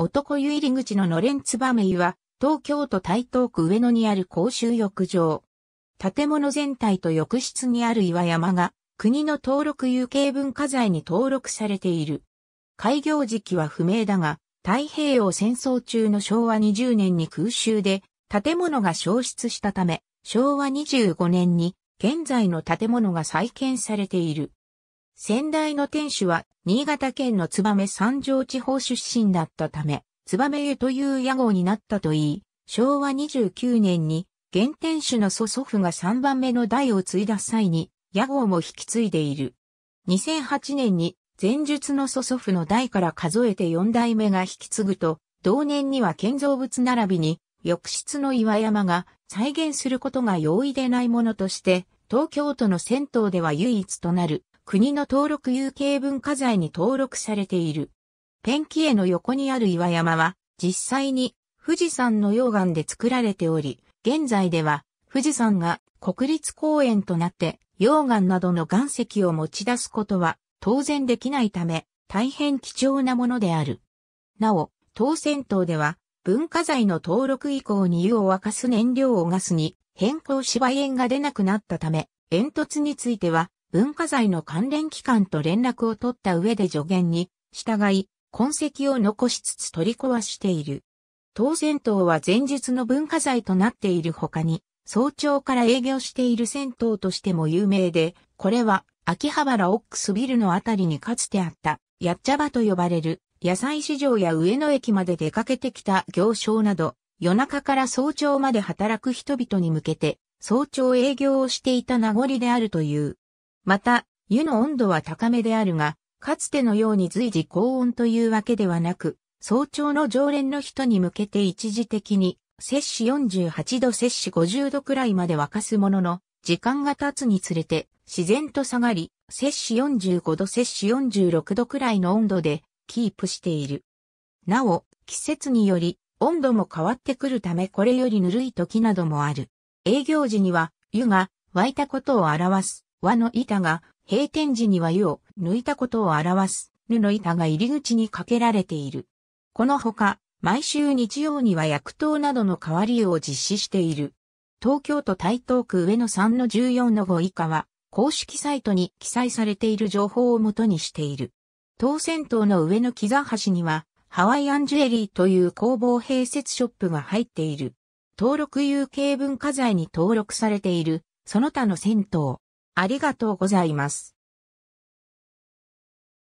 男湯入り口ののれんつばめ湯は、東京都台東区上野にある公衆浴場。建物全体と浴室にある岩山が、国の登録有形文化財に登録されている。開業時期は不明だが、太平洋戦争中の昭和20年に空襲で建物が消失したため、昭和25年に現在の建物が再建されている。先代の店主は、新潟県の燕三条地方出身だったため、燕湯という屋号になったといい、昭和29年に、現店主の祖祖父が3番目の代を継いだ際に、屋号も引き継いでいる。2008年に、前述の祖祖父の代から数えて4代目が引き継ぐと、同年には建造物並びに、浴室の岩山が再現することが容易でないものとして、東京都の銭湯では唯一となる国の登録有形文化財に登録されている。ペンキ絵の横にある岩山は、実際に富士山の溶岩で作られており、現在では富士山が国立公園となって溶岩などの岩石を持ち出すことは当然できないため、大変貴重なものである。なお、当選等では文化財の登録以降に湯を沸かす燃料をガスに変更し売煙が出なくなったため、煙突については文化財の関連機関と連絡を取った上で助言に従い、痕跡を残しつつ取り壊している。当銭湯は前述の文化財となっている他に、早朝から営業している銭湯としても有名で、これは秋葉原オックスビルのあたりにかつてあった、やっちゃばと呼ばれる野菜市場や上野駅まで出かけてきた行商など、夜中から早朝まで働く人々に向けて、早朝営業をしていた名残であるという。また、湯の温度は高めであるが、かつてのように随時高温というわけではなく、早朝の常連の人に向けて一時的に、摂氏48度摂氏50度くらいまで沸かすものの、時間が経つにつれて、自然と下がり、摂氏45度摂氏46度くらいの温度で、キープしている。なお、季節により、温度も変わってくるためこれよりぬるい時などもある。営業時には、湯が湧いたことを表す和の板が閉店時には湯を抜いたことを表す、ぬの板が入り口にかけられている。このほか、毎週日曜には薬湯などの代わり湯を実施している。東京都台東区上野3の14の5以下は、公式サイトに記載されている情報をもとにしている。当銭湯の上の木座橋には、ハワイアンジュエリーという工房併設ショップが入っている。登録有形文化財に登録されている、その他の銭湯。ありがとうございます。